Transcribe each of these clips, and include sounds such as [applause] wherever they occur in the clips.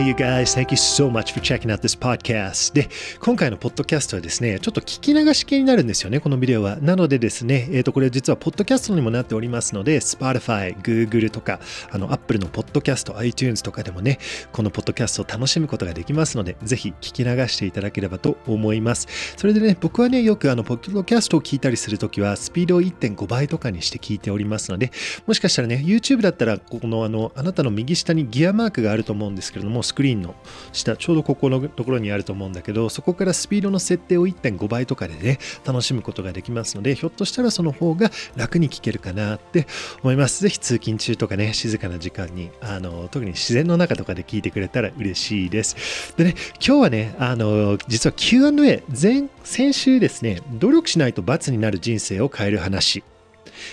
Hey you guys, thank you so much for checking out this podcast. で、今回のポッドキャストはですね、ちょっと聞き流し系になるんですよね、このビデオは。なのでですね、えー、と、これ実はポッドキャストにもなっておりますので、Spotify、Google とか、あの、Apple のポッドキャスト、iTunes とかでもね、このポッドキャストを楽しむことができますので、ぜひ聞き流していただければと思います。それでね、僕はね、よくあの、ポッドキャストを聞いたりするときは、スピードを1.5倍とかにして聞いておりますので、もしかしたらね、YouTube だったら、ここのあの、あなたの右下にギアマークがあると思うんですけれども、スクリーンの下、ちょうどここのところにあると思うんだけど、そこからスピードの設定を1.5倍とかでね、楽しむことができますので、ひょっとしたらその方が楽に聞けるかなって思います。ぜひ通勤中とかね、静かな時間に、あの、特に自然の中とかで聞いてくれたら嬉しいです。でね、今日はね、あの、実は Q&A、前、先週ですね、努力しないと罰になる人生を変える話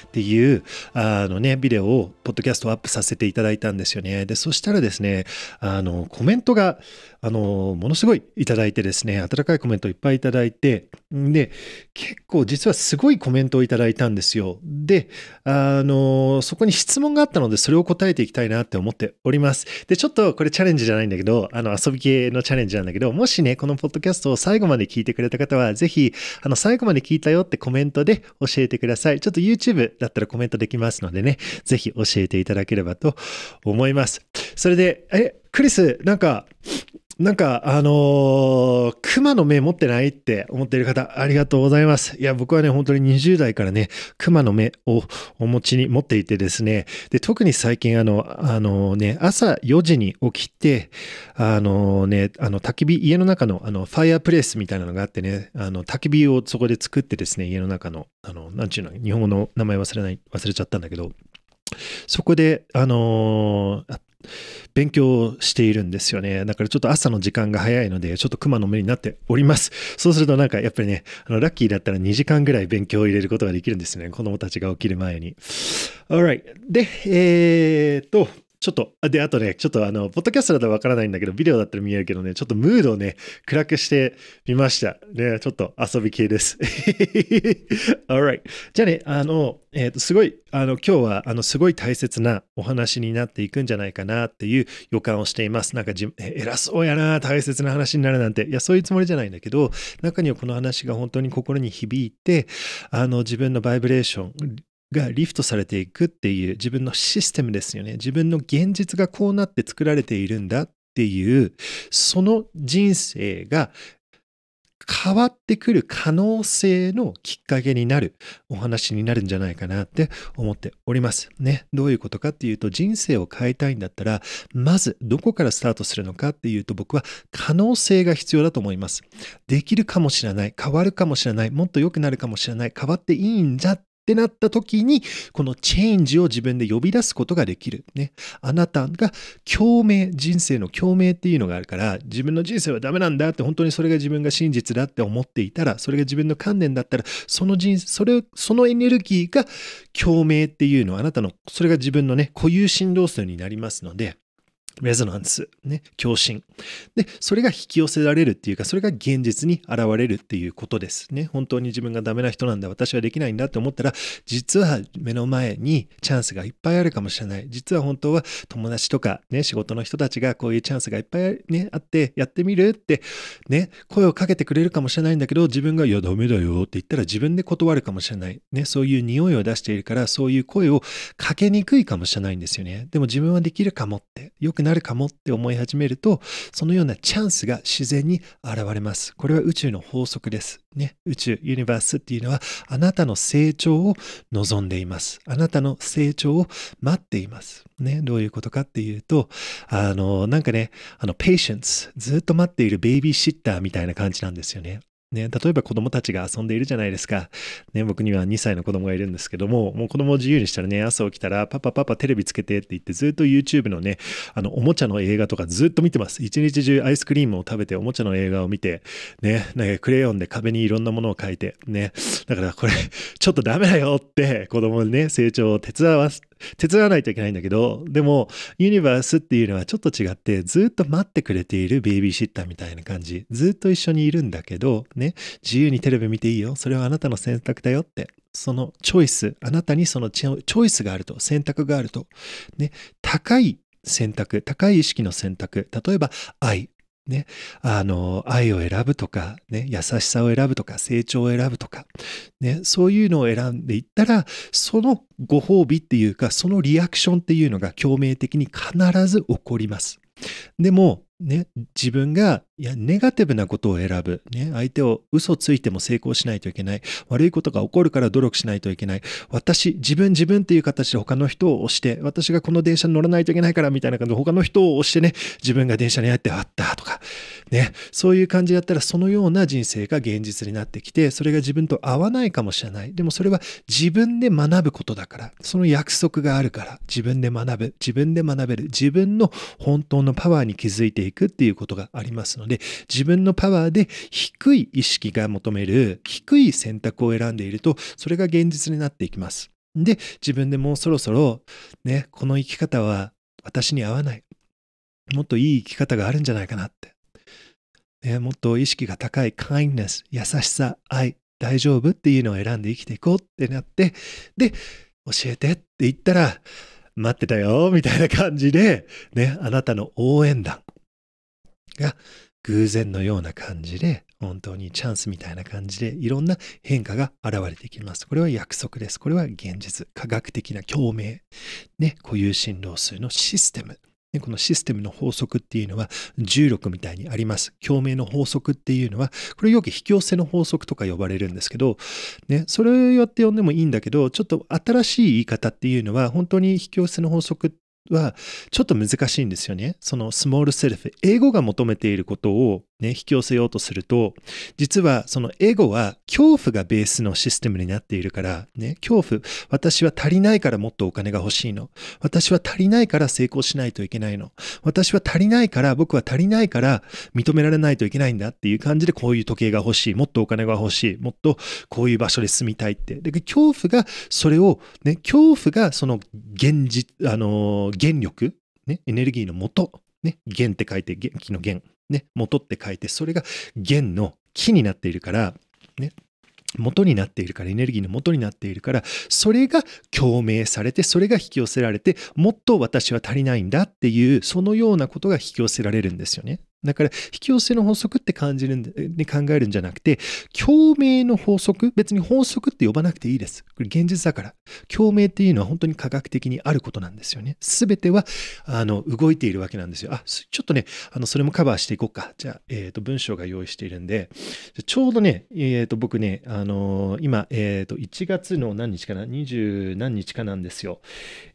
っていう、あのね、ビデオを、ポッドキャストアップさせていただいたんですよね。で、そしたらですね、あの、コメントが、あの、ものすごいいただいてですね、温かいコメントいっぱいいただいて、で、結構実はすごいコメントをいただいたんですよ。で、あの、そこに質問があったので、それを答えていきたいなって思っております。で、ちょっとこれチャレンジじゃないんだけど、あの、遊び系のチャレンジなんだけど、もしね、このポッドキャストを最後まで聞いてくれた方は、ぜひ、あの、最後まで聞いたよってコメントで教えてください。ちょっと YouTube だったらコメントできますのでね、ぜひ教えていただければと思います。それで、え、クリス、なんか、なんか、あのー、熊の目持ってないって思っている方、ありがとうございます。いや、僕はね、本当に20代からね、熊の目をお持ちに持っていてですね、で、特に最近、あの、あのね、朝4時に起きて、あのね、あの、焚き火、家の中の、あの、ファイアープレイスみたいなのがあってね、あの、焚き火をそこで作ってですね、家の中の、あの、なんちゅうの、日本語の名前忘れない、忘れちゃったんだけど、そこで、あのー、勉強しているんですよね。だからちょっと朝の時間が早いので、ちょっと熊の目になっております。そうするとなんかやっぱりね、あのラッキーだったら2時間ぐらい勉強を入れることができるんですね。子供たちが起きる前に。alright。で、えー、っと、ちょっと、で、あとね、ちょっとあの、ポッドキャストだとわからないんだけど、ビデオだったら見えるけどね、ちょっとムードをね、暗くしてみました。ね、ちょっと遊び系です。[laughs] Alright. じゃあね、あの、えっ、ー、と、すごい、あの、今日は、あの、すごい大切なお話になっていくんじゃないかなっていう予感をしています。なんかじ、偉そうやな、大切な話になるなんて。いや、そういうつもりじゃないんだけど、中にはこの話が本当に心に響いて、あの、自分のバイブレーション、がリフトされていくっていう自分のシステムですよね。自分の現実がこうなって作られているんだっていう、その人生が変わってくる可能性のきっかけになるお話になるんじゃないかなって思っております。ね。どういうことかっていうと人生を変えたいんだったら、まずどこからスタートするのかっていうと僕は可能性が必要だと思います。できるかもしれない。変わるかもしれない。もっと良くなるかもしれない。変わっていいんじゃっってなった時に、このチェンジを自分で呼び出すことができる。ね。あなたが共鳴、人生の共鳴っていうのがあるから、自分の人生はダメなんだって、本当にそれが自分が真実だって思っていたら、それが自分の観念だったら、その人生、それ、そのエネルギーが共鳴っていうのは、あなたの、それが自分のね、固有振動数になりますので、レゾナンス、ね、共振。で、それが引き寄せられるっていうか、それが現実に現れるっていうことですね。本当に自分がダメな人なんだ、私はできないんだって思ったら、実は目の前にチャンスがいっぱいあるかもしれない。実は本当は友達とかね、仕事の人たちがこういうチャンスがいっぱいね、あって、やってみるって、ね、声をかけてくれるかもしれないんだけど、自分が、いや、ダメだよって言ったら自分で断るかもしれない。ね、そういう匂いを出しているから、そういう声をかけにくいかもしれないんですよね。でも自分はできるかもって、よくなるかもって思い始めると、そのようなチャンスが自然に現れます。これは宇宙の法則です。ね、宇宙、ユニバースっていうのは、あなたの成長を望んでいます。あなたの成長を待っています。ね、どういうことかっていうと、あの、なんかね、あの、ペイ t i ン n ずっと待っているベイビーシッターみたいな感じなんですよね。ね、例えば子供たちが遊んでいるじゃないですか。ね、僕には2歳の子供がいるんですけども、もう子供を自由にしたらね、朝起きたら、パパパパテレビつけてって言って、ずっと YouTube のね、あの、おもちゃの映画とかずっと見てます。一日中アイスクリームを食べて、おもちゃの映画を見て、ね、なんかクレヨンで壁にいろんなものを描いて、ね、だからこれ、ちょっとダメだよって子供にね、成長を手伝わす、手伝わないといけないんだけど、でも、ユニバースっていうのはちょっと違って、ずっと待ってくれているベイビーシッターみたいな感じ。ずっと一緒にいるんだけど、ね、自由にテレビ見ていいよ。それはあなたの選択だよって。そのチョイス、あなたにそのチョイスがあると、選択があると。ね、高い選択、高い意識の選択、例えば愛、ね、あの、愛を選ぶとか、ね、優しさを選ぶとか、成長を選ぶとか、ね、そういうのを選んでいったら、そのご褒美っていうか、そのリアクションっていうのが共鳴的に必ず起こります。でも、ね、自分が、いや、ネガティブなことを選ぶ。ね、相手を嘘ついても成功しないといけない。悪いことが起こるから努力しないといけない。私、自分、自分っていう形で他の人を押して、私がこの電車に乗らないといけないからみたいな感じで他の人を押してね、自分が電車に入ってあったとか、ね、そういう感じだったらそのような人生が現実になってきて、それが自分と合わないかもしれない。でもそれは自分で学ぶことだから、その約束があるから、自分で学ぶ、自分で学べる、自分の本当のパワーに気づいていく。くっていうことがありますので、自分のパワーで低い意識が求める低い選択を選んでいると、それが現実になっていきます。で、自分でもうそろそろ、ね、この生き方は私に合わない。もっといい生き方があるんじゃないかなって。ね、もっと意識が高い kindness、優しさ、愛、大丈夫っていうのを選んで生きていこうってなって、で、教えてって言ったら、待ってたよ、みたいな感じで、ね、あなたの応援団、が偶然のような感じで、本当にチャンスみたいな感じでいろんな変化が現れてきます。これは約束です。これは現実。科学的な共鳴。ね、固有振動数のシステム。ね、このシステムの法則っていうのは重力みたいにあります。共鳴の法則っていうのは、これよく引き寄せの法則とか呼ばれるんですけど、ね、それをやって呼んでもいいんだけど、ちょっと新しい言い方っていうのは、本当に引き寄せの法則はちょっと難しいんですよね。そのスモールセルフ、英語が求めていることをね、引き寄せようとすると、実はそのエゴは恐怖がベースのシステムになっているから、ね、恐怖、私は足りないからもっとお金が欲しいの。私は足りないから成功しないといけないの。私は足りないから、僕は足りないから認められないといけないんだっていう感じで、こういう時計が欲しい、もっとお金が欲しい、もっとこういう場所で住みたいって。で、恐怖がそれを、ね、恐怖がその現実、あの、原力、ね、エネルギーの元、ね、弦って書いて、元気の弦。ね、元って書いて、それが元の木になっているから、ね、元になっているから、エネルギーの元になっているから、それが共鳴されて、それが引き寄せられて、もっと私は足りないんだっていう、そのようなことが引き寄せられるんですよね。だから引き寄せの法則って感じるんで、ね、考えるんじゃなくて共鳴の法則別に法則って呼ばなくていいですこれ現実だから共鳴っていうのは本当に科学的にあることなんですよねすべてはあの動いているわけなんですよあちょっとねあのそれもカバーしていこうかじゃあ、えー、と文章が用意しているんでちょうどね、えー、と僕ね、あのー、今、えー、と1月の何日かな二十何日かなんですよ、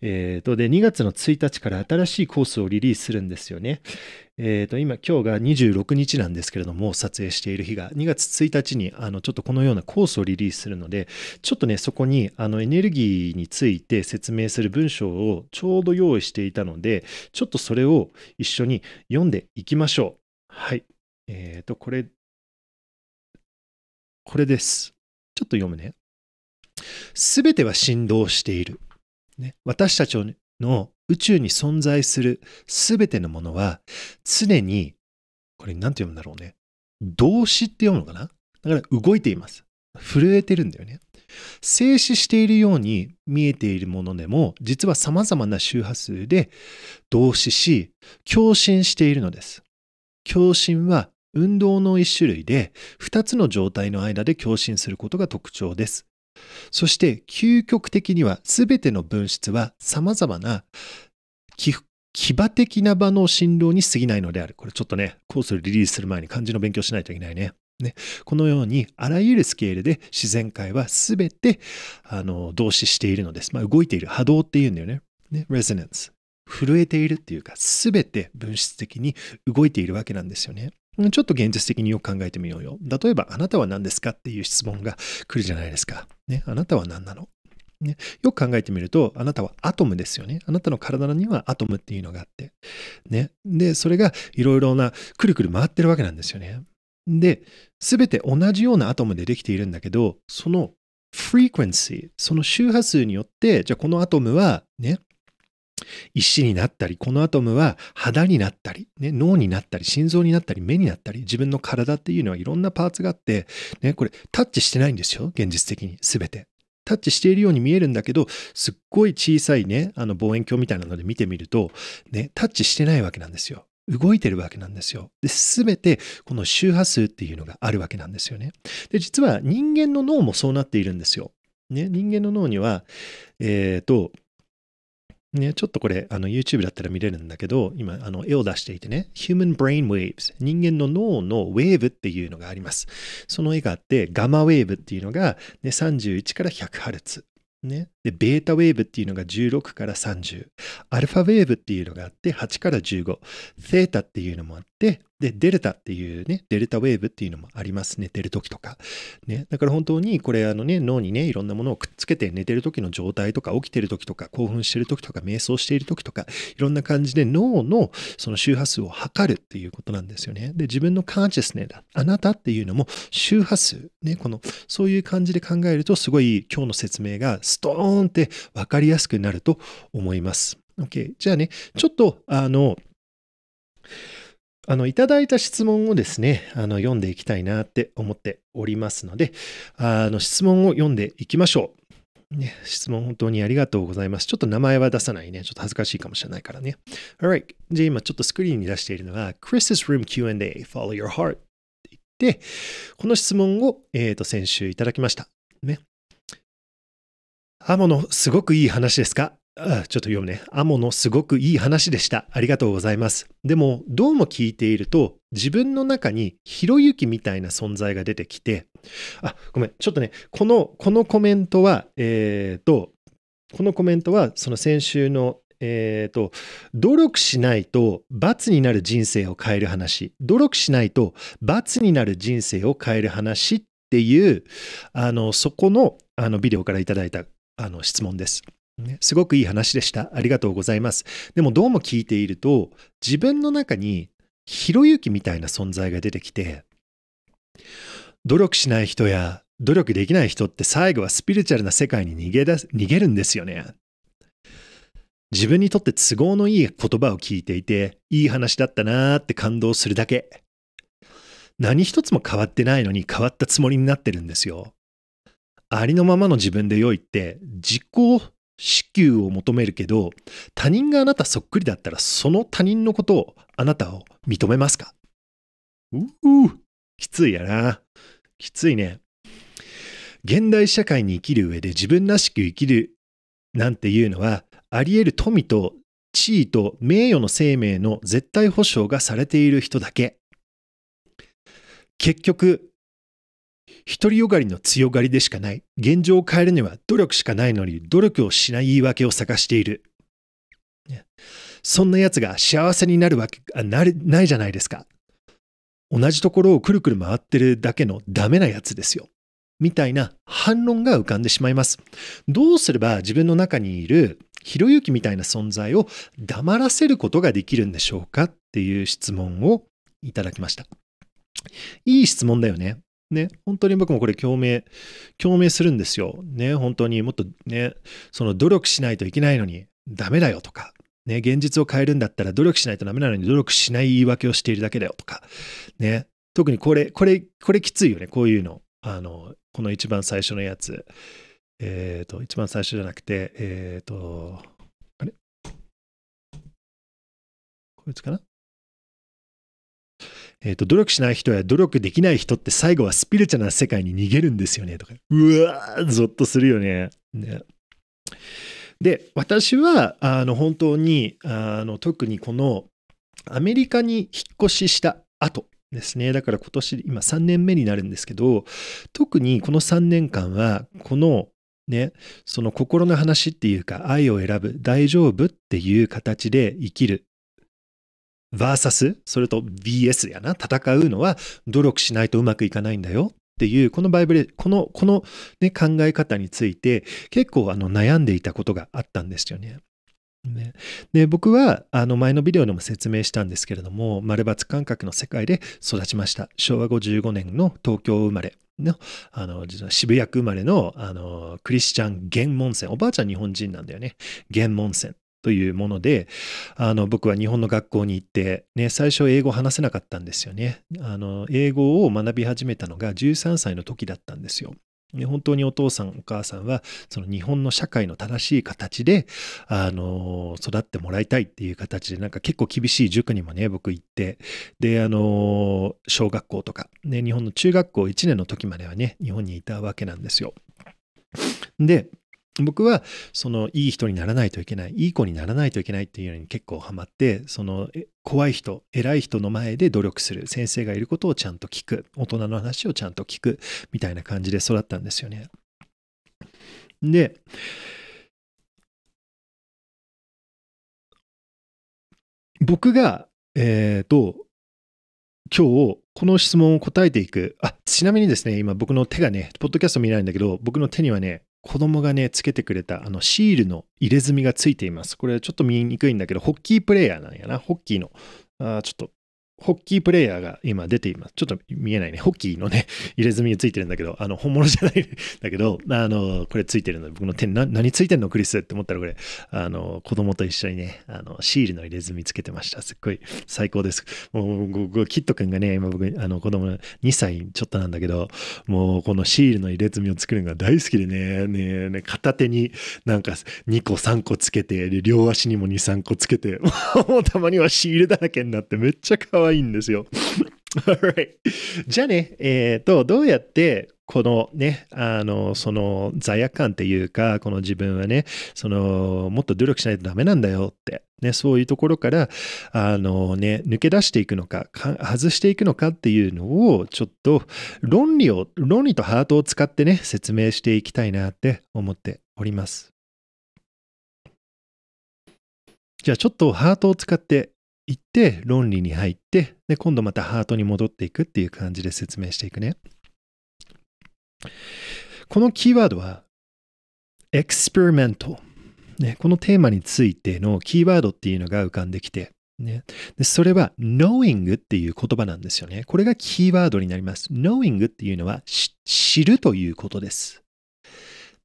えー、とで2月の1日から新しいコースをリリースするんですよねえー、と、今、今日が26日なんですけれども、撮影している日が、2月1日に、あの、ちょっとこのようなコースをリリースするので、ちょっとね、そこに、あの、エネルギーについて説明する文章をちょうど用意していたので、ちょっとそれを一緒に読んでいきましょう。はい。えっ、ー、と、これ、これです。ちょっと読むね。すべては振動している。ね、私たちの宇宙に存在するすべてのものは、常に、これ何て読むんだろうね。動詞って読むのかなだから動いています。震えてるんだよね。静止しているように見えているものでも、実は様々な周波数で動詞し、共振しているのです。共振は運動の一種類で、二つの状態の間で共振することが特徴です。そして究極的には全ての分室は様々な牙的な場の振動に過ぎないのである。これちょっとね、コースをリリースする前に漢字の勉強しないといけないね。ね、このようにあらゆるスケールで自然界は全てあの動詞しているのです。まあ、動いている波動っていうんだよね。ね、レ e s ンス震えているっていうか、全て分子的に動いているわけなんですよね。ちょっと現実的によく考えてみようよ。例えば、あなたは何ですかっていう質問が来るじゃないですか。ね、あなたは何なのね、よく考えてみると、あなたはアトムですよね。あなたの体にはアトムっていうのがあって。ね。で、それがいろいろな、くるくる回ってるわけなんですよね。で、すべて同じようなアトムでできているんだけど、その frequency、その周波数によって、じゃあこのアトムはね、石になったり、このアトムは肌になったり、ね、脳になったり、心臓になったり、目になったり、自分の体っていうのはいろんなパーツがあって、ね、これタッチしてないんですよ、現実的に全て。タッチしているように見えるんだけど、すっごい小さいね、あの望遠鏡みたいなので見てみると、ね、タッチしてないわけなんですよ。動いてるわけなんですよ。で、すべてこの周波数っていうのがあるわけなんですよね。で、実は人間の脳もそうなっているんですよ。ね、人間の脳には、えっ、ー、と、ね、ちょっとこれ、あの、YouTube だったら見れるんだけど、今、あの、絵を出していてね、Human Brain Waves、人間の脳のウェーブっていうのがあります。その絵があって、ガマウェーブっていうのが、ね、31から 100Hz。ね、で、ベータウェーブっていうのが16から30、アルファウェーブっていうのがあって8から15、セータっていうのもあって、で、デルタっていうね、デルタウェーブっていうのもありますね、寝てる時とか。ね、だから本当にこれあのね、脳にね、いろんなものをくっつけて寝てる時の状態とか、起きてる時とか、興奮してる時とか、瞑想している時とか、いろんな感じで脳のその周波数を測るっていうことなんですよね。で、自分のカンチェスネだ、あなたっていうのも周波数、ね、この、そういう感じで考えると、すごい今日の説明がストーンーンって分かりやすくなると思います。OK。じゃあね、ちょっと、あの、あの、いただいた質問をですね、あの、読んでいきたいなって思っておりますので、あの、質問を読んでいきましょう。ね、質問本当にありがとうございます。ちょっと名前は出さないね。ちょっと恥ずかしいかもしれないからね。Alright。じゃあ今ちょっとスクリーンに出しているのが Chris's Room Q&A Follow Your Heart って言って、この質問を、えー、と先週いただきました。ね。アモのすごくいい話ですかあちょっと読むね。アモのすごくいい話でした。ありがとうございます。でも、どうも聞いていると、自分の中にひろゆきみたいな存在が出てきて、あ、ごめん。ちょっとね、この、このコメントは、えっ、ー、と、このコメントは、その先週の、えっ、ー、と、努力しないと罰になる人生を変える話、努力しないと罰になる人生を変える話っていう、あの、そこの、あのビデオからいただいたあの質問です。ね、すごくいい話でした。ありがとうございます。でもどうも聞いていると、自分の中にひろゆきみたいな存在が出てきて、努力しない人や努力できない人って最後はスピリチュアルな世界に逃げ出す、逃げるんですよね。自分にとって都合のいい言葉を聞いていて、いい話だったなーって感動するだけ。何一つも変わってないのに変わったつもりになってるんですよ。ありのままの自分で良いって自己支給を求めるけど他人があなたそっくりだったらその他人のことをあなたを認めますかううきついやなきついね現代社会に生きる上で自分らしく生きるなんていうのはあり得る富と地位と名誉の生命の絶対保障がされている人だけ結局独りよがりの強がりでしかない。現状を変えるには努力しかないのに、努力をしない言い訳を探している。そんな奴が幸せになるわけがないじゃないですか。同じところをくるくる回ってるだけのダメなやつですよ。みたいな反論が浮かんでしまいます。どうすれば自分の中にいるひろゆきみたいな存在を黙らせることができるんでしょうかっていう質問をいただきました。いい質問だよね。ね、本当に僕もこれ共鳴、共鳴するんですよ。ね、本当にもっとね、その努力しないといけないのにダメだよとか、ね、現実を変えるんだったら努力しないとダメなのに努力しない言い訳をしているだけだよとか、ね、特にこれ、これ、これきついよね、こういうの。あの、この一番最初のやつ。えっ、ー、と、一番最初じゃなくて、えっ、ー、と、あれこいつかなえっ、ー、と、努力しない人や努力できない人って最後はスピリチュアルな世界に逃げるんですよね、とか。うわー、ゾッとするよね。ねで、私は、あの、本当に、あの、特にこの、アメリカに引っ越しした後ですね。だから今年、今3年目になるんですけど、特にこの3年間は、このね、その心の話っていうか愛を選ぶ大丈夫っていう形で生きる vs それと BS やな戦うのは努力しないとうまくいかないんだよっていうこのバイブレこのこの、ね、考え方について結構あの悩んでいたことがあったんですよね。ね、で僕はあの前のビデオでも説明したんですけれども丸抜感覚の世界で育ちました昭和55年の東京生まれのあの渋谷区生まれのあのクリスチャン・ゲンモンセンおばあちゃん日本人なんだよねゲンモンセンというもので、あの、僕は日本の学校に行って、ね、最初英語話せなかったんですよね。あの、英語を学び始めたのが13歳の時だったんですよ。本当にお父さんお母さんはその日本の社会の正しい形であの育ってもらいたいっていう形でなんか結構厳しい塾にもね僕行ってであの小学校とか、ね、日本の中学校1年の時まではね日本にいたわけなんですよ。で僕はそのいい人にならないといけない、いい子にならないといけないっていうのに結構ハマって、その怖い人、偉い人の前で努力する、先生がいることをちゃんと聞く、大人の話をちゃんと聞くみたいな感じで育ったんですよね。で、僕が、えっ、ー、と、今日この質問を答えていく。あ、ちなみにですね、今僕の手がね、ポッドキャスト見ないんだけど、僕の手にはね、子供がね、つけてくれたあのシールの入れ墨がついています。これちょっと見にくいんだけど、ホッキープレイヤーなんやな。ホッキーの、あちょっとホッキープレイヤーが今出ています。ちょっと見えないね。ホッキーのね、入れ墨がついてるんだけど、あの、本物じゃないん [laughs] だけど、あの、これついてるの僕の手に何ついてんのクリスって思ったらこれ、あの、子供と一緒にね、あの、シールの入れ墨つけてました。すっごい最高です。もう、キット君がね、今僕、あの、子供の2歳ちょっとなんだけど、もう、このシールの入れ墨を作るのが大好きでね、ね、ね片手になんか2個3個つけて、両足にも2、3個つけて、[laughs] もうたまにはシールだらけになってめっちゃ可愛い。愛いんですよ。[laughs] right. じゃあね、えっ、ー、と、どうやってこのね、あの、その罪悪感っていうか、この自分はね、その、もっと努力しないとダメなんだよって、ね、そういうところから、あのね、抜け出していくのか外していくのかっていうのを、ちょっと論理を、論理とハートを使ってね、説明していきたいなって思っております。じゃあちょっとハートを使って行って論理に入ってで今度またハートに戻っていくっていう感じで説明していくねこのキーワードはエクスペリメント、ね、このテーマについてのキーワードっていうのが浮かんできてね、でそれは knowing っていう言葉なんですよね。これがキーワードになります。knowing っていうのは知るということです。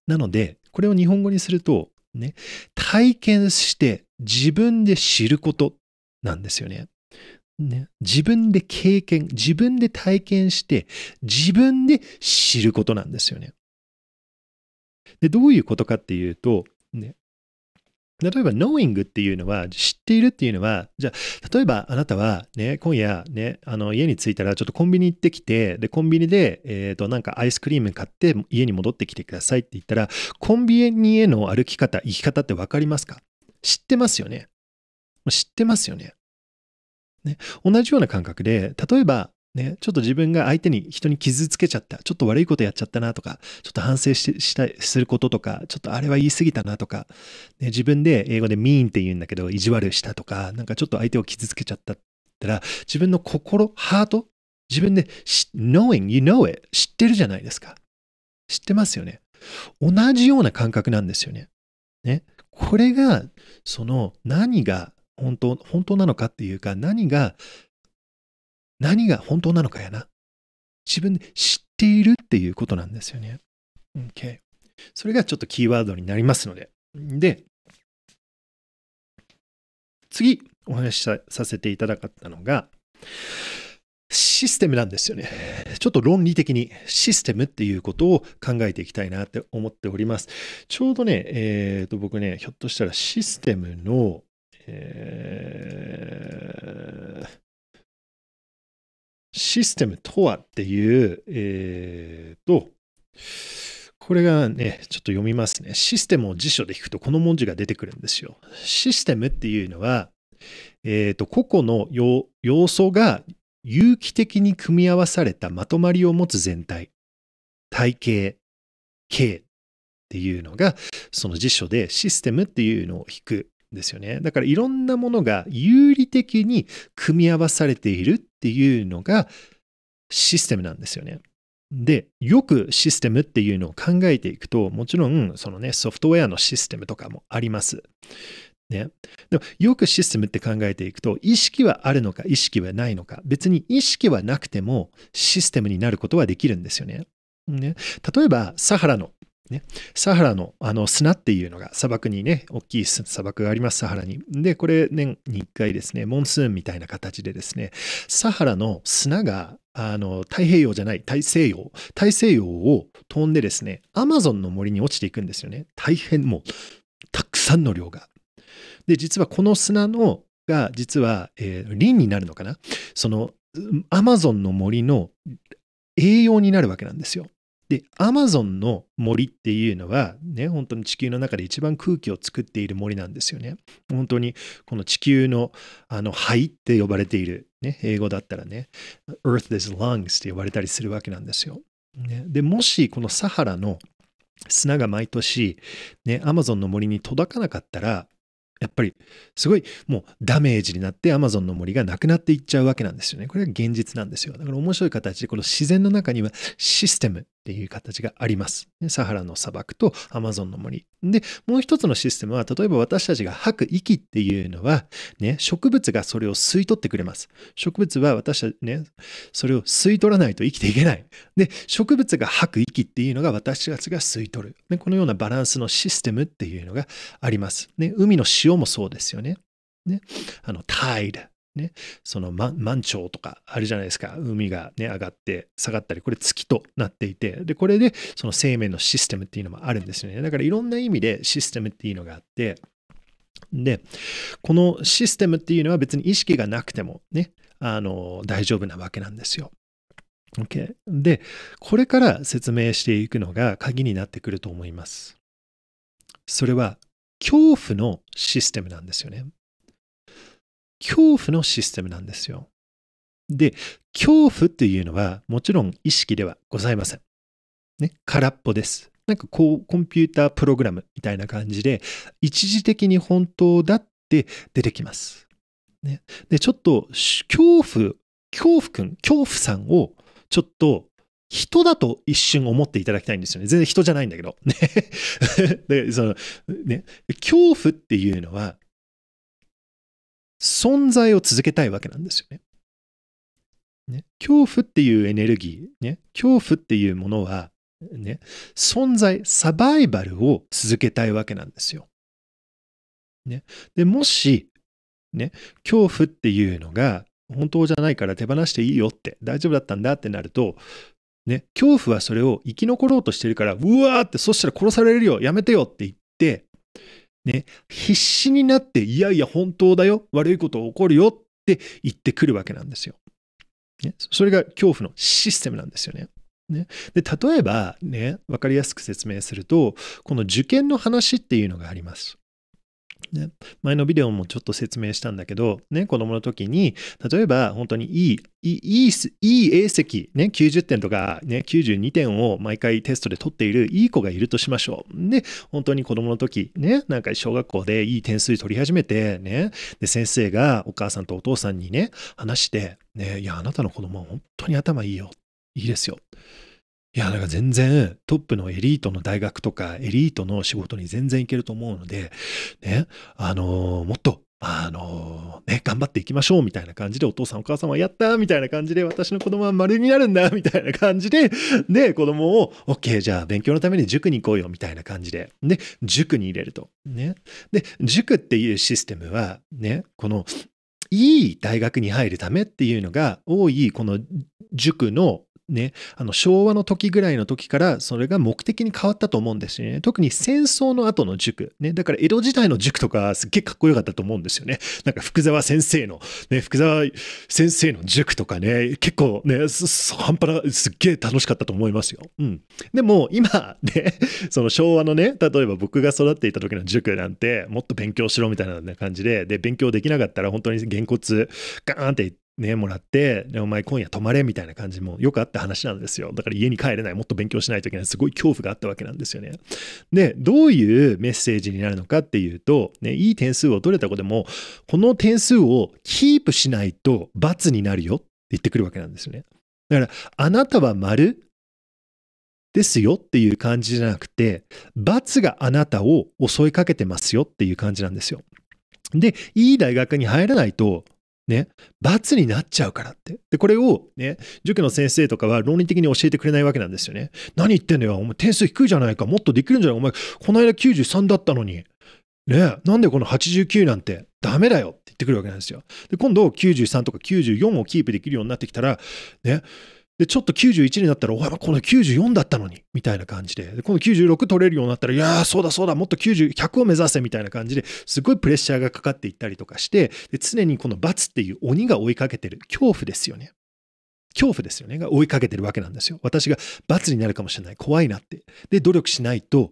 なので、これを日本語にすると、ね、体験して自分で知ることなんですよね。ね、自分で経験、自分で体験して、自分で知ることなんですよね。でどういうことかっていうと、ね、例えば knowing っていうのは知っているっていうのはじゃあ例えばあなたはね今夜ねあの家に着いたらちょっとコンビニ行ってきてでコンビニでえっ、となんかアイスクリーム買って家に戻ってきてくださいって言ったらコンビニへの歩き方行き方って分かりますか知ってますよね知ってますよね。ね同じような感覚で、例えば、ね、ちょっと自分が相手に人に傷つけちゃった、ちょっと悪いことやっちゃったなとか、ちょっと反省ししたすることとか、ちょっとあれは言い過ぎたなとか、ね、自分で英語で mean って言うんだけど、意地悪したとか、なんかちょっと相手を傷つけちゃったったら、自分の心、ハート、自分で knowing, you know it, 知ってるじゃないですか。知ってますよね。同じような感覚なんですよね。ね。これが、その何が本当、本当なのかっていうか、何が、何が本当なのかやな。自分で知っているっていうことなんですよね。OK。それがちょっとキーワードになりますので。で、次お話しさせていただかったのが、システムなんですよね。ちょっと論理的にシステムっていうことを考えていきたいなって思っております。ちょうどね、えっ、ー、と僕ね、ひょっとしたらシステムのシステムとはっていう、えー、と、これがね、ちょっと読みますね。システムを辞書で引くとこの文字が出てくるんですよ。システムっていうのは、えー、と個々の要素が有機的に組み合わされたまとまりを持つ全体、体系、形っていうのが、その辞書でシステムっていうのを引くですよね。だからいろんなものが有利的に組み合わされているっていうのがシステムなんですよね。で、よくシステムっていうのを考えていくと、もちろんそのね、ソフトウェアのシステムとかもあります。ね。でもよくシステムって考えていくと、意識はあるのか、意識はないのか、別に意識はなくてもシステムになることはできるんですよね。ね例えば、サハラのね、サハラのあの砂っていうのが砂漠にね、大きい砂漠があります、サハラに。で、これ年に1回ですね、モンスーンみたいな形でですね、サハラの砂があの太平洋じゃない、大西洋、大西洋を飛んでですね、アマゾンの森に落ちていくんですよね。大変、もう、たくさんの量が。で、実はこの砂のが、実は、えー、になるのかなその、アマゾンの森の栄養になるわけなんですよ。で、アマゾンの森っていうのは、ね、本当に地球の中で一番空気を作っている森なんですよね。本当にこの地球のあの肺って呼ばれている、ね、英語だったらね、Earth is lungs って呼ばれたりするわけなんですよ。ね、で、もしこのサハラの砂が毎年、ね、アマゾンの森に届かなかったら、やっぱりすごいもうダメージになってアマゾンの森がなくなっていっちゃうわけなんですよね。これが現実なんですよ。だから面白い形でこの自然の中にはシステムっていう形があります。サハラの砂漠とアマゾンの森。で、もう一つのシステムは、例えば私たちが吐く息っていうのは、ね、植物がそれを吸い取ってくれます。植物は私たちね、それを吸い取らないと生きていけない。で、植物が吐く息っていうのが私たちが吸い取る。ね、このようなバランスのシステムっていうのがあります。ね、海の塩もそうですよね。ね、あの、ね、その満潮とかあるじゃないですか。海がね、上がって下がったり、これ月となっていて、で、これでその生命のシステムっていうのもあるんですよね。だからいろんな意味でシステムっていうのがあって、で、このシステムっていうのは別に意識がなくてもね、あの、大丈夫なわけなんですよ。OK。で、これから説明していくのが鍵になってくると思います。それは恐怖のシステムなんですよね。恐怖のシステムなんですよ。で、恐怖っていうのはもちろん意識ではございません。ね、空っぽです。なんかこう、コンピュータープログラムみたいな感じで、一時的に本当だって出てきます。ね、で、ちょっと、恐怖、恐怖くん、恐怖さんを、ちょっと、人だと一瞬思っていただきたいんですよね。全然人じゃないんだけど。ね [laughs] で、その、ね、恐怖っていうのは、存在を続けたいわけなんですよね。ね恐怖っていうエネルギー、ね、恐怖っていうものは、ね、存在、サバイバルを続けたいわけなんですよ。ね、でもし、ね、恐怖っていうのが本当じゃないから手放していいよって大丈夫だったんだってなると、ね、恐怖はそれを生き残ろうとしてるからうわーってそしたら殺されるよやめてよって言ってね、必死になって、いやいや、本当だよ、悪いこと起こるよって言ってくるわけなんですよ。ね、それが恐怖のシステムなんですよね。ね、で例えばね、分かりやすく説明すると、この受験の話っていうのがあります。ね、前のビデオもちょっと説明したんだけど、ね、子供の時に、例えば本当にいい、いい、いい A 席、ね、90点とか、ね、92点を毎回テストで取っているいい子がいるとしましょう。で、本当に子供の時、ね、なんか小学校でいい点数取り始めて、ね、で、先生がお母さんとお父さんにね、話して、ね、いや、あなたの子供は本当に頭いいよ。いいですよ。いや、だから全然トップのエリートの大学とかエリートの仕事に全然いけると思うので、ね、あのー、もっとあのね、頑張っていきましょうみたいな感じで、お父さんお母さんはやったみたいな感じで、私の子供は丸になるんだみたいな感じで、で、子供を、OK、じゃあ勉強のために塾に行こうよみたいな感じで、で、塾に入れると。ね。で、塾っていうシステムは、ね、この、いい大学に入るためっていうのが多い、この塾のね、あの昭和の時ぐらいの時からそれが目的に変わったと思うんですよね。特に戦争の後の塾。ね、だから江戸時代の塾とかすっげえかっこよかったと思うんですよね。なんか福沢先生の、ね、福沢先生の塾とかね、結構ね、半端な、すっげえ楽しかったと思いますよ。うん。でも今ね、その昭和のね、例えば僕が育っていた時の塾なんて、もっと勉強しろみたいな感じで、で、勉強できなかったら本当にげんこつガーンってね、もらって、お前今夜泊まれみたいな感じもよくあった話なんですよ。だから家に帰れない、もっと勉強しないといけない、すごい恐怖があったわけなんですよね。で、どういうメッセージになるのかっていうと、ね、いい点数を取れた子でも、この点数をキープしないと罰になるよって言ってくるわけなんですよね。だから、あなたは丸ですよっていう感じじゃなくて、罰があなたを襲いかけてますよっていう感じなんですよ。で、いい大学に入らないと、ね、罰になっちゃうからって。で、これをね、塾の先生とかは論理的に教えてくれないわけなんですよね。何言ってんだよ、お前点数低いじゃないか、もっとできるんじゃないお前、この間93だったのに。ねなんでこの89なんてダメだよって言ってくるわけなんですよ。で、今度93とか94をキープできるようになってきたら、ね、で、ちょっと91になったら、お前この94だったのに、みたいな感じで、でこの96取れるようになったら、いやー、そうだそうだ、もっと90、100を目指せ、みたいな感じですごいプレッシャーがかかっていったりとかして、で常にこの罰っていう鬼が追いかけてる恐怖ですよね。恐怖ですよね。が追いかけてるわけなんですよ。私が罰になるかもしれない。怖いなって。で、努力しないと、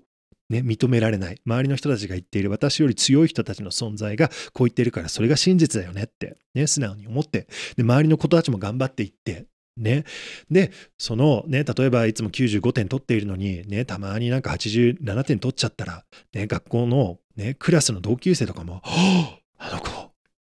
ね、認められない。周りの人たちが言っている私より強い人たちの存在がこう言っているから、それが真実だよねって、ね、素直に思って。で、周りの子たちも頑張っていって、ね。で、そのね、例えばいつも95点取っているのに、ね、たまになんか87点取っちゃったら、ね、学校のね、クラスの同級生とかも、はあ、あの子、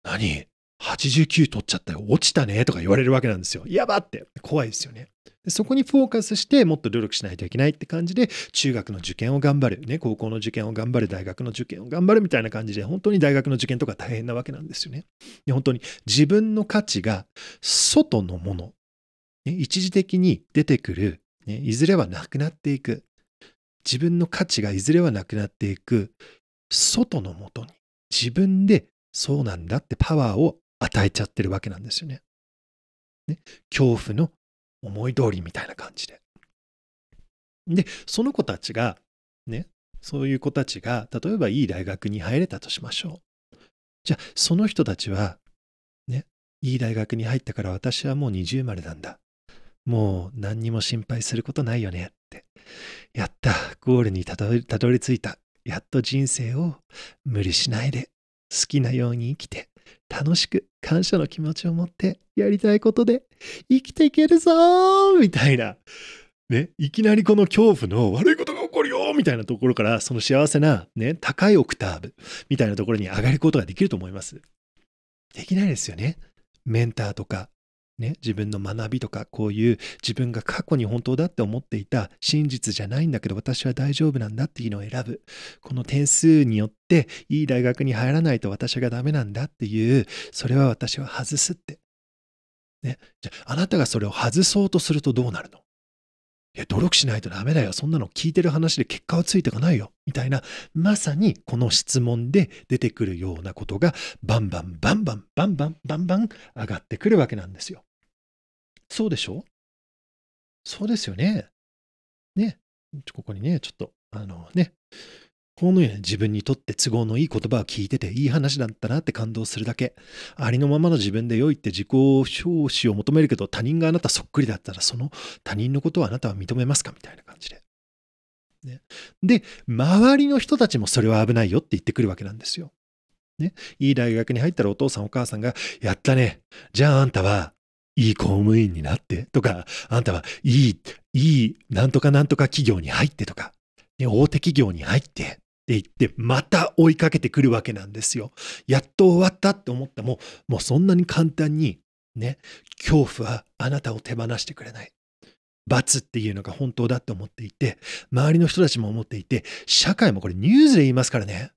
何 ?89 取っちゃったよ。落ちたねとか言われるわけなんですよ。やばって怖いですよね。そこにフォーカスしてもっと努力しないといけないって感じで中学の受験を頑張る、ね、高校の受験を頑張る大学の受験を頑張るみたいな感じで本当に大学の受験とか大変なわけなんですよね。で本当に自分の価値が外のものね、一時的に出てくる、ね、いずれはなくなっていく、自分の価値がいずれはなくなっていく、外のもとに自分でそうなんだってパワーを与えちゃってるわけなんですよね。ね恐怖の思い通りみたいな感じで。で、その子たちが、ね、そういう子たちが、例えばいい大学に入れたとしましょう。じゃあ、その人たちは、ね、いい大学に入ったから私はもう二重丸なんだ。もう何にも心配することないよねって。やった、ゴールにたどりたどり着いた。やっと人生を無理しないで、好きなように生きて、楽しく感謝の気持ちを持って、やりたいことで生きていけるぞーみたいな。ね、いきなりこの恐怖の悪いことが起こるよみたいなところから、その幸せな、ね、高いオクターブみたいなところに上がることができると思います。できないですよね。メンターとかね、自分の学びとかこういう自分が過去に本当だって思っていた真実じゃないんだけど私は大丈夫なんだっていうのを選ぶこの点数によっていい大学に入らないと私がダメなんだっていうそれは私は外すって、ね、じゃああなたがそれを外そうとするとどうなるのいや、努力しないとダメだよ。そんなの聞いてる話で結果はついてかないよ。みたいな、まさにこの質問で出てくるようなことが、バンバンバンバンバンバンバンバン上がってくるわけなんですよ。そうでしょそうですよね。ね。ここにね、ちょっと、あのね、このように自分にとって都合のいい言葉を聞いてていい話だったなって感動するだけ。ありのままの自分で良いって自己表紙を求めるけど他人があなたそっくりだったらその他人のことをあなたは認めますかみたいな感じで。ね、で、周りの人たちもそれは危ないよって言ってくるわけなんですよ。ね、いい大学に入ったらお父さんお母さんが、やったね。じゃああんたはいい公務員になってとか、あんたはいい、いい、なんとかなんとか企業に入ってとか、ね、大手企業に入ってって言って、また追いかけてくるわけなんですよ。やっと終わったって思っても、もうそんなに簡単に、ね、恐怖はあなたを手放してくれない。罰っていうのが本当だって思っていて、周りの人たちも思っていて、社会もこれニュースで言いますからね。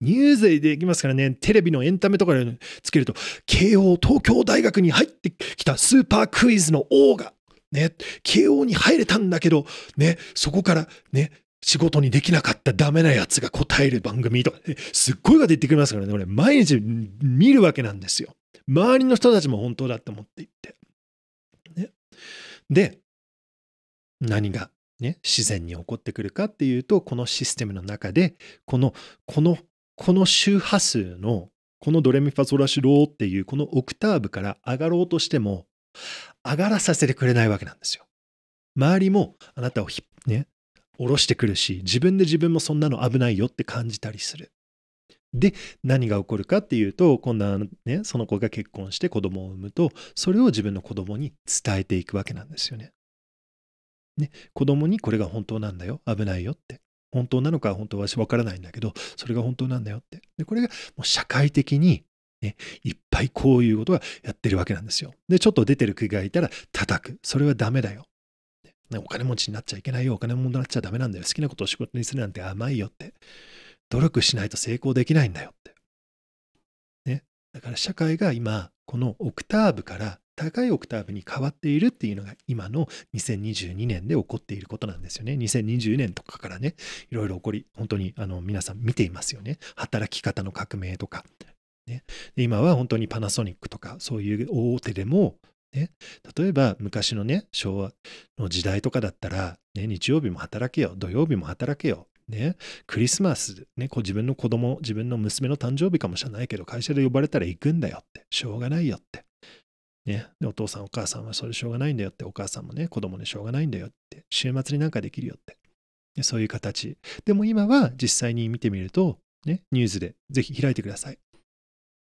ニュースでいきますからね、テレビのエンタメとかでつけると、慶応東京大学に入ってきたスーパークイズの王が、ね、慶応に入れたんだけど、ね、そこからね、仕事にできなかったダメなやつが答える番組とか、ね、すっごいこと言ってくれますからね、俺、毎日見るわけなんですよ。周りの人たちも本当だって思っていって。ね、で、何がね、自然に起こってくるかっていうと、このシステムの中で、この、このこの周波数のこのドレミファソラシローっていうこのオクターブから上がろうとしても上がらさせてくれないわけなんですよ。周りもあなたをね、下ろしてくるし自分で自分もそんなの危ないよって感じたりする。で何が起こるかっていうと今度はねその子が結婚して子供を産むとそれを自分の子供に伝えていくわけなんですよね。ね子供にこれが本当なんだよ危ないよって本当なのか本当はわからないんだけど、それが本当なんだよって。で、これがもう社会的に、ね、いっぱいこういうことがやってるわけなんですよ。で、ちょっと出てる気がいたら叩く。それはダメだよ。お金持ちになっちゃいけないよ。お金持ちになっちゃダメなんだよ。好きなことを仕事にするなんて甘いよって。努力しないと成功できないんだよって。ね。だから社会が今、このオクターブから高いオクターブに変わっているっていうのが今の2022年で起こっていることなんですよね。2020年とかからね、いろいろ起こり、本当にあの皆さん見ていますよね。働き方の革命とか。ね、で今は本当にパナソニックとかそういう大手でも、ね、例えば昔のね昭和の時代とかだったら、ね、日曜日も働けよ土曜日も働けよね、クリスマス、ね、こう自分の子供、自分の娘の誕生日かもしれないけど、会社で呼ばれたら行くんだよって、しょうがないよって。ね、お父さんお母さんはそれしょうがないんだよって、お母さんもね、子供にしょうがないんだよって、週末になんかできるよって。そういう形。でも今は実際に見てみると、ね、ニュースでぜひ開いてください。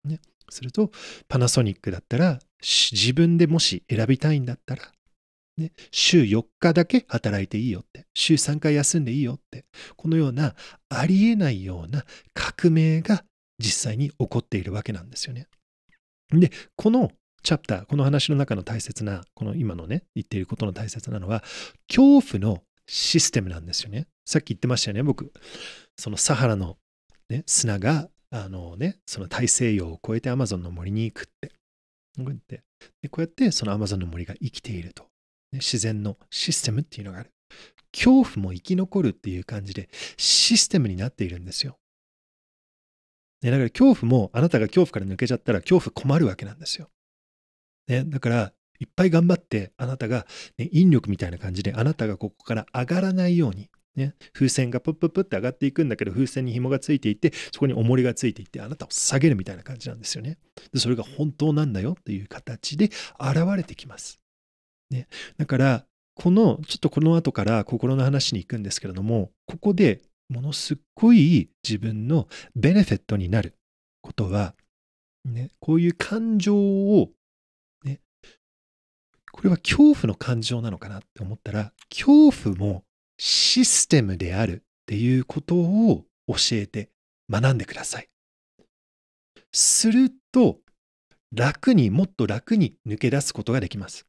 ね、すると、パナソニックだったら、自分でもし選びたいんだったら、ね、週4日だけ働いていいよって、週3回休んでいいよって、このようなありえないような革命が実際に起こっているわけなんですよね。で、このチャプター、この話の中の大切な、この今のね、言っていることの大切なのは、恐怖のシステムなんですよね。さっき言ってましたよね、僕。そのサハラの、ね、砂が、あのね、その大西洋を越えてアマゾンの森に行くって。こうやって、でこうやってそのアマゾンの森が生きていると、ね。自然のシステムっていうのがある。恐怖も生き残るっていう感じでシステムになっているんですよ。ね、だから恐怖もあなたが恐怖から抜けちゃったら恐怖困るわけなんですよ。ね、だから、いっぱい頑張って、あなたが、ね、引力みたいな感じで、あなたがここから上がらないように、ね、風船がプップップって上がっていくんだけど、風船に紐がついていて、そこに重りがついていって、あなたを下げるみたいな感じなんですよね。でそれが本当なんだよという形で現れてきます。ね、だから、この、ちょっとこの後から心の話に行くんですけれども、ここでものすっごい自分のベネフェットになることは、ね、こういう感情をこれは恐怖の感情なのかなって思ったら、恐怖もシステムであるっていうことを教えて学んでください。すると、楽にもっと楽に抜け出すことができます。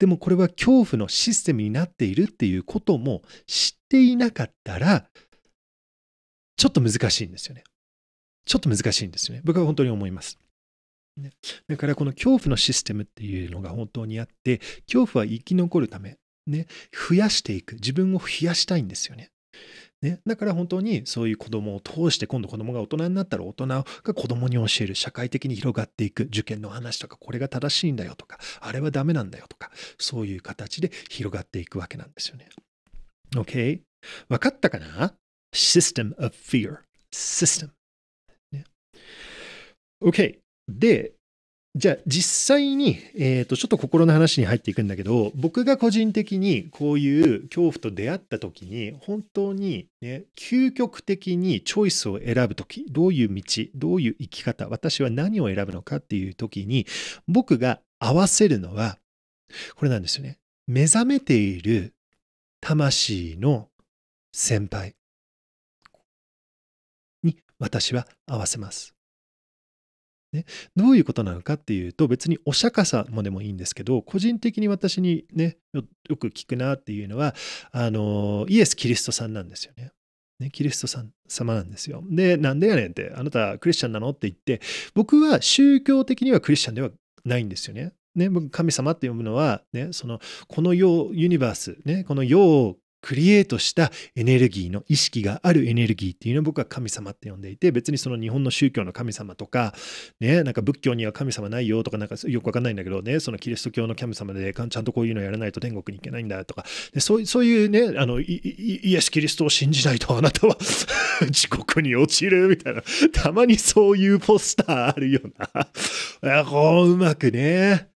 でもこれは恐怖のシステムになっているっていうことも知っていなかったら、ちょっと難しいんですよね。ちょっと難しいんですよね。僕は本当に思います。だからこの恐怖のシステムっていうのが本当にあって恐怖は生き残るため、ね、増やしていく自分を増やしたいんですよね。ね、だから本当にそういう子供を通して今度子供が大人になったら大人が子供に教える社会的に広がっていく受験の話とかこれが正しいんだよとかあれはダメなんだよとかそういう形で広がっていくわけなんですよね。OK? 分かったかな ?System of Fear System、ね、OK で、じゃあ実際に、えー、とちょっと心の話に入っていくんだけど僕が個人的にこういう恐怖と出会った時に本当に、ね、究極的にチョイスを選ぶ時どういう道どういう生き方私は何を選ぶのかっていう時に僕が合わせるのはこれなんですよね目覚めている魂の先輩に私は合わせますね、どういうことなのかっていうと、別にお釈迦様でもいいんですけど、個人的に私にね、よく聞くなっていうのは、あの、イエス・キリストさんなんですよね。ね、キリストさん様なんですよ。で、なんでやねんって、あなたクリスチャンなのって言って、僕は宗教的にはクリスチャンではないんですよね。ね、僕神様って読むのは、ね、そのこの世ユニバース、ね、この世をクリエイトしたエネルギーの意識があるエネルギーっていうのを僕は神様って呼んでいて別にその日本の宗教の神様とかねなんか仏教には神様ないよとかなんかよくわかんないんだけどねそのキリスト教の神様でちゃんとこういうのやらないと天国に行けないんだとかでそうそういうねあのイエス・キリストを信じないとあなたは [laughs] 地獄に落ちるみたいなたまにそういうポスターあるよなこううまくね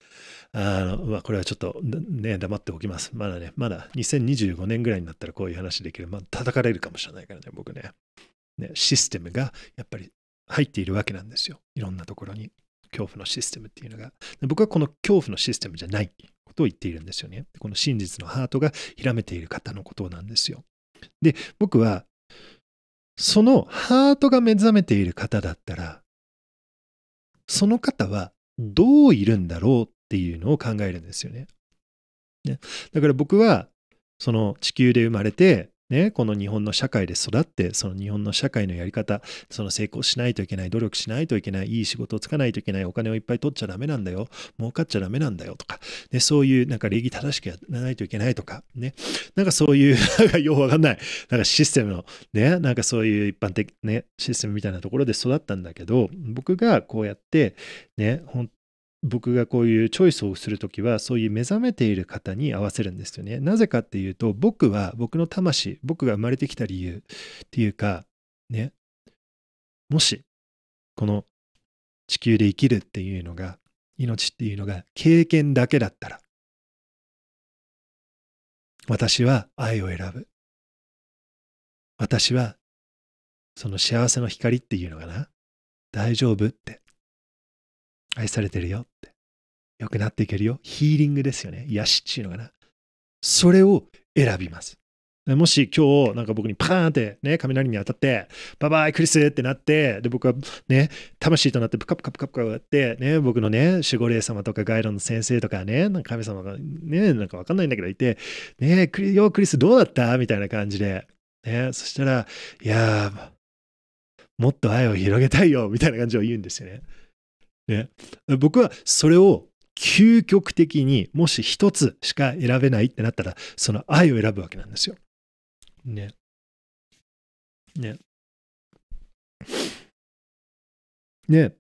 あの、まあ、これはちょっと、ね、黙っておきます。まだね、まだ2025年ぐらいになったらこういう話できる。まあ、叩かれるかもしれないからね、僕ね。ね、システムがやっぱり入っているわけなんですよ。いろんなところに。恐怖のシステムっていうのが。僕はこの恐怖のシステムじゃないことを言っているんですよね。この真実のハートがひらめている方のことなんですよ。で、僕は、そのハートが目覚めている方だったら、その方はどういるんだろうっっていうのを考えるんですよね。ねだから僕はその地球で生まれてね、この日本の社会で育って、その日本の社会のやり方、その成功しないといけない、努力しないといけない、いい仕事をつかないといけない、お金をいっぱい取っちゃダメなんだよ、儲かっちゃダメなんだよとか、ね、そういうなんか礼儀正しくやらないといけないとか、ね、なんかそういう、[laughs] ようわかんない、なんかシステムの、ね、なんかそういう一般的、ね、システムみたいなところで育ったんだけど、僕がこうやって、ね、本僕がこういうチョイスをするときは、そういう目覚めている方に合わせるんですよね。なぜかっていうと、僕は、僕の魂、僕が生まれてきた理由っていうか、ね、もし、この地球で生きるっていうのが、命っていうのが経験だけだったら、私は愛を選ぶ。私は、その幸せの光っていうのがな、大丈夫って愛されてるよって。良くなっていけるよ。ヒーリングですよね。癒しっていうのかな。それを選びます。もし今日なんか僕にパーンってね、雷に当たって、バイバイクリスってなって、で僕はね、魂となってプカプカプカプカやって、ね、僕のね、守護霊様とかガイドの先生とかね、なんか神様がね、なんかわかんないんだけどいて、ね、クリよクリスどうだったみたいな感じで、ね、そしたら、いやもっと愛を広げたいよみたいな感じを言うんですよね。ね、僕はそれを究極的にもし一つしか選べないってなったら、その愛を選ぶわけなんですよ。ね。ね。ね。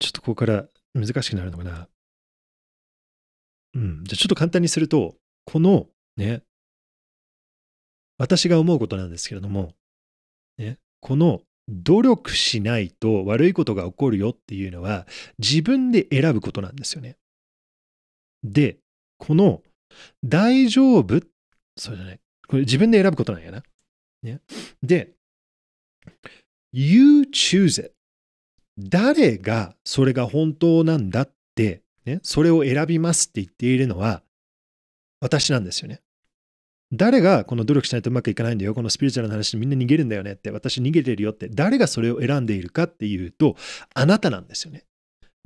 ちょっとここから難しくなるのかな。うん。じゃあちょっと簡単にすると、このね、私が思うことなんですけれども、ね、この努力しないと悪いことが起こるよっていうのは自分で選ぶことなんですよね。で、この大丈夫、そうじゃない、これ自分で選ぶことなんやな。ね、で、You choose it. 誰がそれが本当なんだって、ね、それを選びますって言っているのは私なんですよね。誰がこの努力しないとうまくいかないんだよ、このスピリチュアルな話にみんな逃げるんだよねって、私逃げてるよって、誰がそれを選んでいるかっていうと、あなたなんですよね。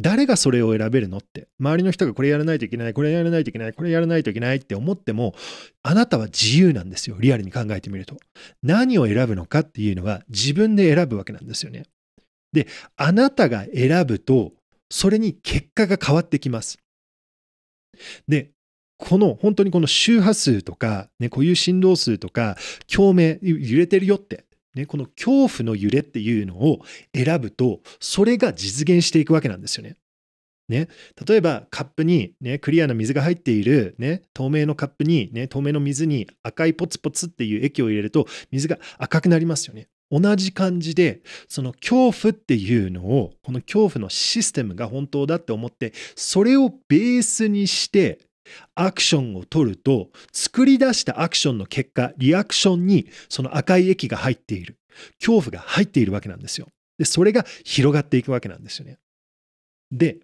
誰がそれを選べるのって、周りの人がこれやらないといけない、これやらないといけない、これやらないといけないって思っても、あなたは自由なんですよ、リアルに考えてみると。何を選ぶのかっていうのは自分で選ぶわけなんですよね。で、あなたが選ぶと、それに結果が変わってきます。で、この本当にこの周波数とか、ね、固有振動数とか共鳴揺れてるよって、ね、この恐怖の揺れっていうのを選ぶとそれが実現していくわけなんですよね。ね、例えばカップに、ね、クリアな水が入っている、ね、透明のカップに、ね、透明の水に赤いポツポツっていう液を入れると水が赤くなりますよね。同じ感じでその恐怖っていうのをこの恐怖のシステムが本当だって思ってそれをベースにしてアクションを取ると、作り出したアクションの結果、リアクションにその赤い液が入っている。恐怖が入っているわけなんですよ。で、それが広がっていくわけなんですよね。で、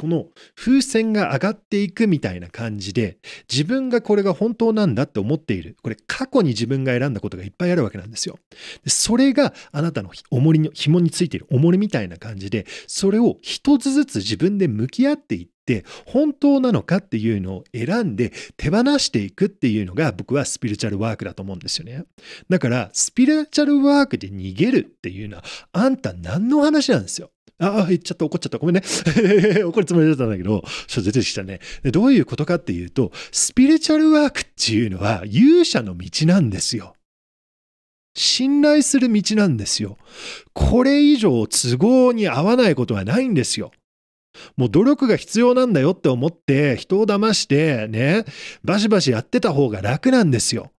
この風船が上がっていくみたいな感じで、自分がこれが本当なんだって思っている。これ過去に自分が選んだことがいっぱいあるわけなんですよ。でそれがあなたの重りの紐についている重りみたいな感じで、それを一つずつ自分で向き合っていっって本当なのかっていうのを選んで手放していくっていうのが僕はスピリチュアルワークだと思うんですよね。だからスピリチュアルワークで逃げるっていうのはあんた何の話なんですよ。ああ、言っちゃった、怒っちゃった、ごめんね。[laughs] 怒るつもりだったんだけど、ちょっと出てきたねで。どういうことかっていうと、スピリチュアルワークっていうのは勇者の道なんですよ。信頼する道なんですよ。これ以上都合に合わないことはないんですよ。もう努力が必要なんだよって思って人を騙してね、バシバシやってた方が楽なんですよ。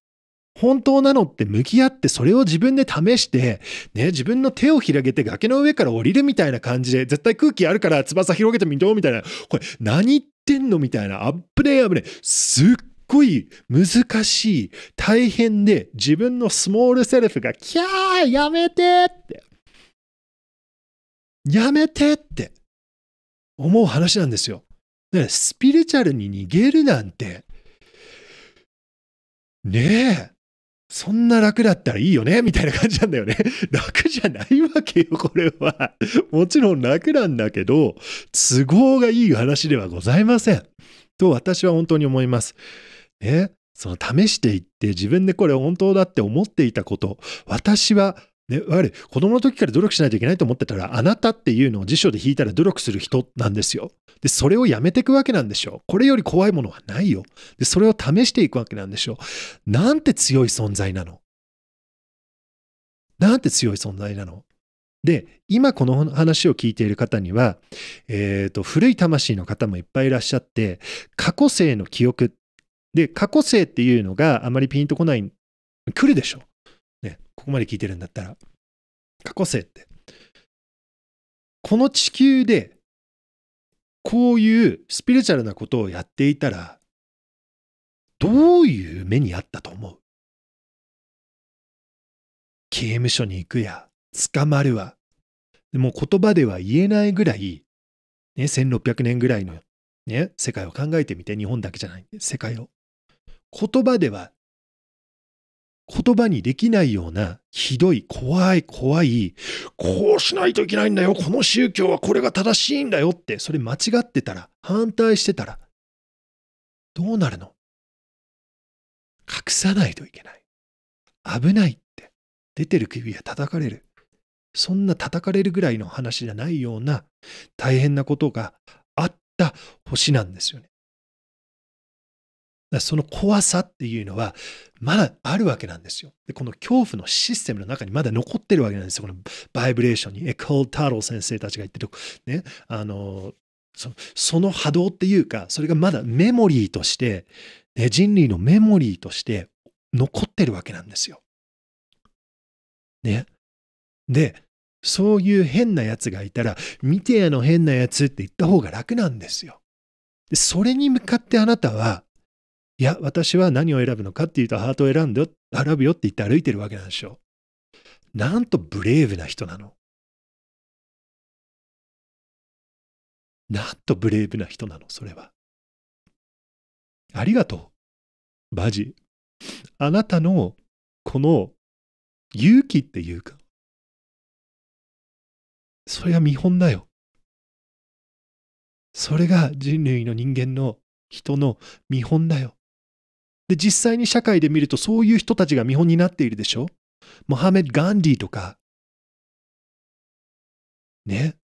本当なのって向き合ってそれを自分で試して、ね、自分の手を広げて崖の上から降りるみたいな感じで、絶対空気あるから翼広げてみようみたいな、これ何言ってんのみたいな、あっぶねあぶね、すっごい難しい、大変で自分のスモールセルフが、キャーやめてって。やめてって。思う話なんですよ。ね、スピリチュアルに逃げるなんて、ねえ、そんな楽だったらいいよねみたいな感じなんだよね。[laughs] 楽じゃないわけよ、これは。もちろん楽なんだけど、都合がいい話ではございません。と私は本当に思います。ね。その試していって自分でこれ本当だって思っていたこと、私はね、わか子供の時から努力しないといけないと思ってたら、あなたっていうのを辞書で引いたら努力する人なんですよ。で、それをやめていくわけなんでしょう。これより怖いものはないよ。で、それを試していくわけなんでしょう。なんて強い存在なの。なんて強い存在なの。で、今この話を聞いている方には、えっ、ー、と、古い魂の方もいっぱいいらっしゃって、過去性の記憶。で、過去性っていうのがあまりピンとこない、来るでしょ。う。ね、ここまで聞いてるんだったら、過去生って、この地球で、こういうスピリチュアルなことをやっていたら、どういう目にあったと思う刑務所に行くや、捕まるわ。でも言葉では言えないぐらい、ね、1600年ぐらいの、ね、世界を考えてみて、日本だけじゃない、世界を。言葉では言葉にできないような、ひどい、怖い、怖い、こうしないといけないんだよ、この宗教はこれが正しいんだよって、それ間違ってたら、反対してたら、どうなるの隠さないといけない。危ないって、出てる首が叩かれる。そんな叩かれるぐらいの話じゃないような大変なことがあった星なんですよね。その怖さっていうのは、まだあるわけなんですよ。で、この恐怖のシステムの中にまだ残ってるわけなんですよ。このバイブレーションに、エコール・タロー先生たちが言ってる、ね、あの、そのその波動っていうか、それがまだメモリーとして、ね、人類のメモリーとして残ってるわけなんですよ。ね。で、そういう変なやつがいたら、見てやの変なやつって言った方が楽なんですよ。でそれに向かってあなたは、いや、私は何を選ぶのかっていうと、ハートを選んで、選ぶよって言って歩いてるわけなんでしょう。なんとブレイブな人なの。なんとブレイブな人なの、それは。ありがとう、バジ。あなたの、この、勇気っていうか、それは見本だよ。それが人類の人間の人の見本だよ。で、実際に社会で見るとそういう人たちが見本になっているでしょモハメド・ガンディとか、ね、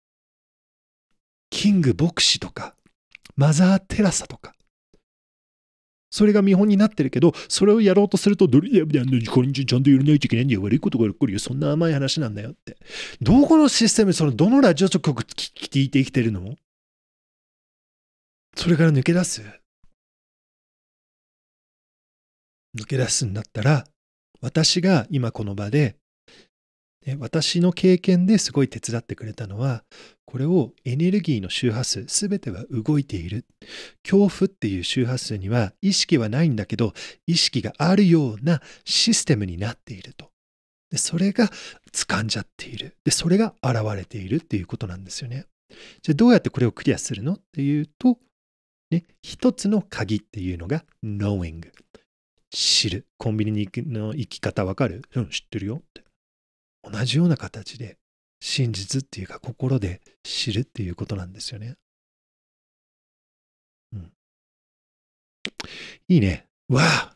キング牧師とか、マザー・テラサとか、それが見本になってるけど、それをやろうとすると、どれやよ、これちゃんとやらないといけないんだよ、悪いことが起こるよ、そんな甘い話なんだよって。どこのシステム、そのどのラジオ局聞いて生きてるのそれから抜け出す。抜け出すんだったら、私が今この場で、私の経験ですごい手伝ってくれたのは、これをエネルギーの周波数、すべては動いている。恐怖っていう周波数には意識はないんだけど、意識があるようなシステムになっていると。でそれが掴んじゃっている。で、それが現れているっていうことなんですよね。じゃあどうやってこれをクリアするのっていうと、ね、一つの鍵っていうのが knowing。知る。コンビニに行くの行き方わかるうん、知ってるよって。同じような形で、真実っていうか心で知るっていうことなんですよね。うん。いいね。わあ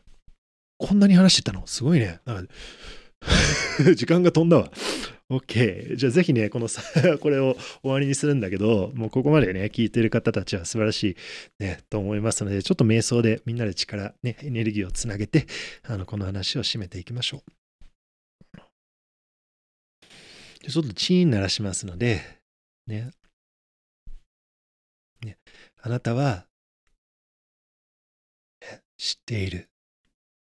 こんなに話してたのすごいね。なんか [laughs] 時間が飛んだわ。OK。じゃあぜひね、このさ、[laughs] これを終わりにするんだけど、もうここまでね、聞いてる方たちは素晴らしいね、と思いますので、ちょっと瞑想でみんなで力、ね、エネルギーをつなげて、あの、この話を締めていきましょう。ちょっとチーン鳴らしますので、ね。ねあなたは、知っている。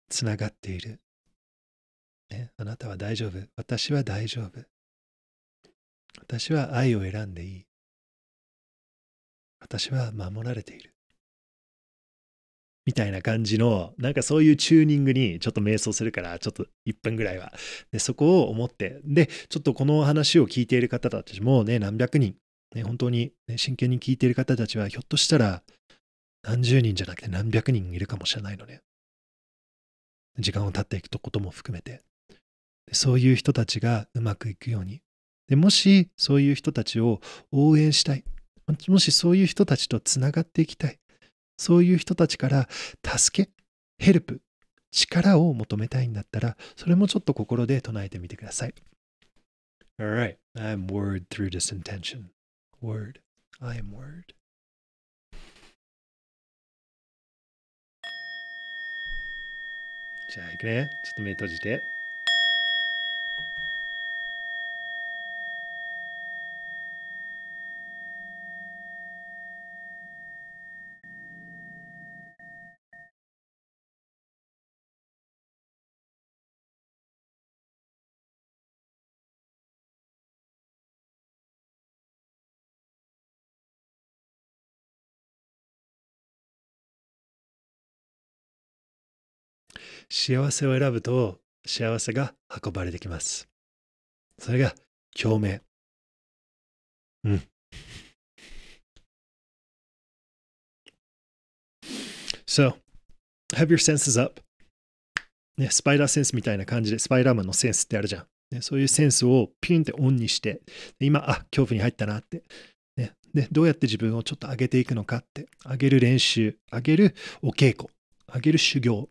つながっている。ね、あなたは大丈夫。私は大丈夫。私は愛を選んでいい。私は守られている。みたいな感じの、なんかそういうチューニングにちょっと迷走するから、ちょっと1分ぐらいは。で、そこを思って、で、ちょっとこの話を聞いている方たちもね、何百人、ね、本当に、ね、真剣に聞いている方たちは、ひょっとしたら、何十人じゃなくて何百人いるかもしれないのね。時間を経っていくことも含めて。そういう人たちがうまくいくようにでもしそういう人たちを応援したいもしそういう人たちとつながっていきたいそういう人たちから助けヘルプ力を求めたいんだったらそれもちょっと心で唱えてみてください Alright, I'm word through this intention. Word, I am word. じゃあいくね。ちょっと目閉じて。幸せを選ぶと幸せが運ばれてきます。それが共鳴。うん。So, have your senses up. ね、スパイダーセンスみたいな感じで、スパイダーマンのセンスってあるじゃん。ね、そういうセンスをピンってオンにして、今、あ、恐怖に入ったなって。ね、で、どうやって自分をちょっと上げていくのかって。上げる練習、上げるお稽古、上げる修行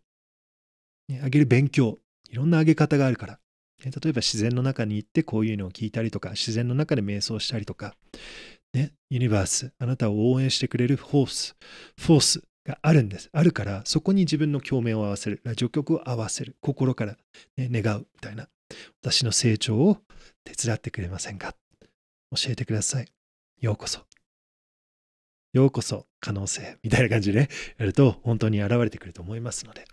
ね、あげる勉強、いろんなあげ方があるから。ね、例えば自然の中に行ってこういうのを聞いたりとか、自然の中で瞑想したりとか、ね、ユニバース、あなたを応援してくれるフォース、フォースがあるんです。あるから、そこに自分の共鳴を合わせる、ラジオを合わせる、心から、ね、願うみたいな。私の成長を手伝ってくれませんか教えてください。ようこそ。ようこそ可能性みたいな感じでね、やると本当に現れてくると思いますので。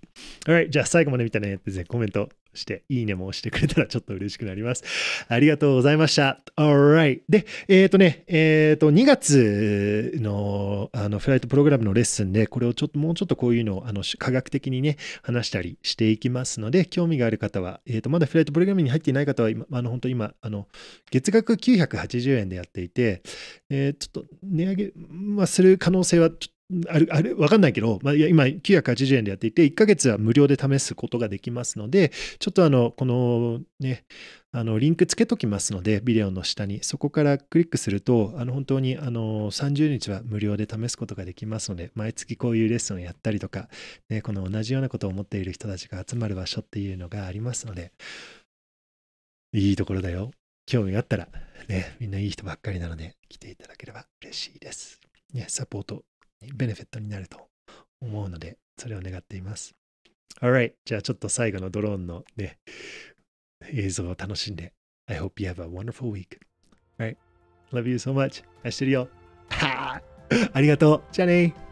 Alright, じゃあ最後まで見たねってコメントして、いいねも押してくれたらちょっと嬉しくなります。ありがとうございました。Alright. で、えっ、ー、とね、えっ、ー、と、2月の、あの、フライトプログラムのレッスンで、これをちょっと、もうちょっとこういうのを、あの、科学的にね、話したりしていきますので、興味がある方は、えっ、ー、と、まだフライトプログラムに入っていない方は、今、あの、本当今、あの、月額980円でやっていて、えちょっと値上げ、まあ、する可能性はちょっとあれ、あれ、わかんないけど、まあ、今980円でやっていて、1ヶ月は無料で試すことができますので、ちょっとあの、このね、あの、リンクつけときますので、ビデオの下に、そこからクリックすると、あの、本当に、あの、30日は無料で試すことができますので、毎月こういうレッスンをやったりとか、ね、この同じようなことを思っている人たちが集まる場所っていうのがありますので、いいところだよ。興味があったら、ね、みんないい人ばっかりなので、来ていただければ嬉しいです。ね、サポートベネフィットになると思うので、それを願っています。Alright, じゃあちょっと最後のドローンのね、映像を楽しんで。I hope you have a wonderful week. Alright, love you so much. 愛してるよ。[laughs] ありがとう。じゃあね